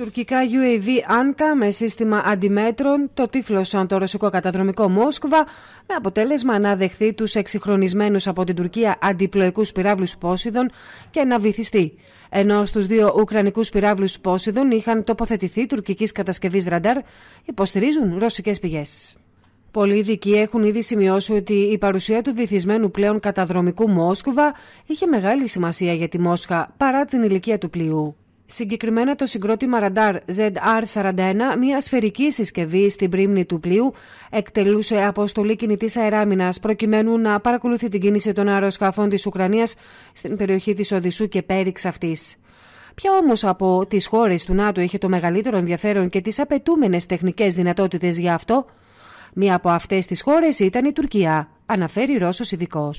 Τουρκικά UAV Άνκα με σύστημα αντιμέτρων το τύφλωσαν το ρωσικό καταδρομικό Μόσκβα με αποτέλεσμα να δεχθεί τους εξυγχρονισμένους από την Τουρκία αντιπλοϊκούς πυράβλους Πόσειδων και να βυθιστεί. Ενώ στους δύο Ουκρανικούς πυράβλους Πόσειδων είχαν τοποθετηθεί τουρκικής κατασκευής ραντάρ, υποστηρίζουν ρωσικές πηγές. Πολλοί ειδικοί έχουν ήδη σημειώσει ότι η παρουσία του βυθισμένου πλέον καταδρομικού Μόσκοβα είχε μεγάλη σημασία για τη Μόσχα παρά την ηλικία του πλοίου. Συγκεκριμένα το συγκρότημα ραντάρ ZR41, μια σφαιρική συσκευή στην πρίμνη του πλοίου, εκτελούσε αποστολή κινητής αεράμινας προκειμένου να παρακολουθεί την κίνηση των αεροσκαφών της Ουκρανίας στην περιοχή της Οδυσσού και πέριξ αυτής. Ποια όμως από τις χώρες του ΝΑΤΟ είχε το μεγαλύτερο ενδιαφέρον και τις απαιτούμενες τεχνικές δυνατότητες για αυτό, μία από αυτές τις χώρες ήταν η Τουρκία, αναφέρει Ρώσος ειδικός.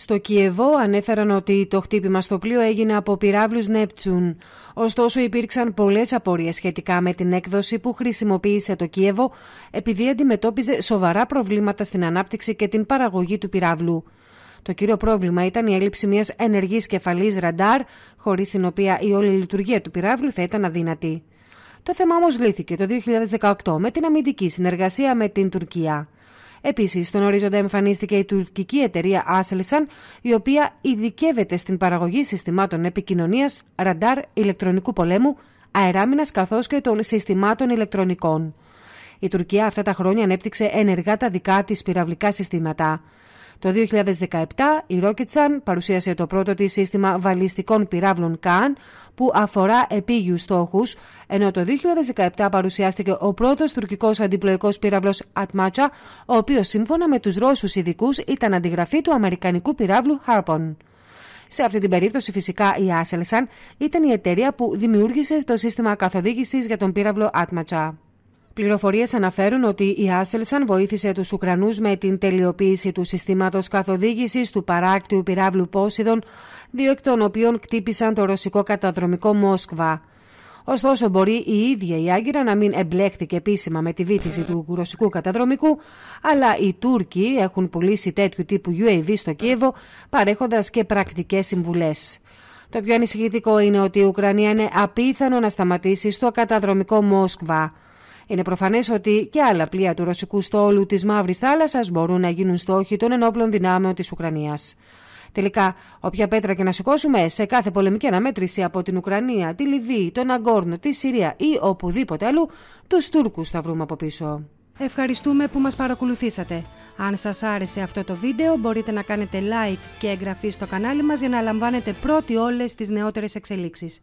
Στο Κιεβό ανέφεραν ότι το χτύπημα στο πλοίο έγινε από πυράβλους Νέπτσουν. Ωστόσο υπήρξαν πολλές απορίες σχετικά με την έκδοση που χρησιμοποίησε το Κίεβο επειδή αντιμετώπιζε σοβαρά προβλήματα στην ανάπτυξη και την παραγωγή του πυράβλου. Το κύριο πρόβλημα ήταν η έλλειψη μιας ενεργής κεφαλής ραντάρ, χωρίς την οποία η όλη λειτουργία του πυράβλου θα ήταν αδύνατη. Το θέμα όμως λύθηκε το 2018 με την αμυντική συνεργασία με την Τουρκία. Επίσης, στον ορίζοντα εμφανίστηκε η τουρκική εταιρεία Aselsan, η οποία ειδικεύεται στην παραγωγή συστημάτων επικοινωνίας, ραντάρ, ηλεκτρονικού πολέμου, αεράμινας καθώς και των συστημάτων ηλεκτρονικών. Η Τουρκία αυτά τα χρόνια ανέπτυξε ενεργά τα δικά της πυραυλικά συστήματα. Το 2017 η Ρόκετσαν παρουσίασε το πρώτο της σύστημα βαλιστικών πυράβλων ΚΑΝ που αφορά επίγειους στόχους, ενώ το 2017 παρουσιάστηκε ο πρώτος τουρκικός αντιπλοϊκός πυράβλος Ατμάτσα, ο οποίος σύμφωνα με τους Ρώσους ειδικούς ήταν αντιγραφή του αμερικανικού πυράβλου Harpon. Σε αυτή την περίπτωση, φυσικά, η Άσελσαν ήταν η εταιρεία που δημιούργησε το σύστημα καθοδήγησης για τον πύραυλο Ατματσά. Πληροφορίες αναφέρουν ότι η Άσελσαν βοήθησε τους Ουκρανούς με την τελειοποίηση του συστήματος καθοδήγησης του παράκτιου πυράβλου Πόσειδων, δύο εκ των οποίων κτύπησαν το ρωσικό καταδρομικό Μόσκβα. Ωστόσο, μπορεί η ίδια η Άγκυρα να μην εμπλέχθηκε επίσημα με τη βήθηση του ρωσικού καταδρομικού, αλλά οι Τούρκοι έχουν πουλήσει τέτοιου τύπου UAV στο Κίεβο, παρέχοντας και πρακτικές συμβουλές. Το πιο ανησυχητικό είναι ότι η Ουκρανία είναι απίθανο να σταματήσει στο καταδρομικό Μόσκβα. Είναι προφανές ότι και άλλα πλοία του ρωσικού στόλου της Μαύρης Θάλασσας μπορούν να γίνουν στόχοι των ενόπλων δυνάμεων της Ουκρανίας. Τελικά, όποια πέτρα και να σηκώσουμε σε κάθε πολεμική αναμέτρηση από την Ουκρανία, τη Λιβύη, τον Αγκόρνο, τη Συρία ή οπουδήποτε αλλού, τους Τούρκους θα βρούμε από πίσω. Ευχαριστούμε που μας παρακολουθήσατε. Αν σας άρεσε αυτό το βίντεο μπορείτε να κάνετε like και εγγραφή στο κανάλι μας για να λαμβάνετε πρώτοι όλες τις νεότερες εξελίξεις.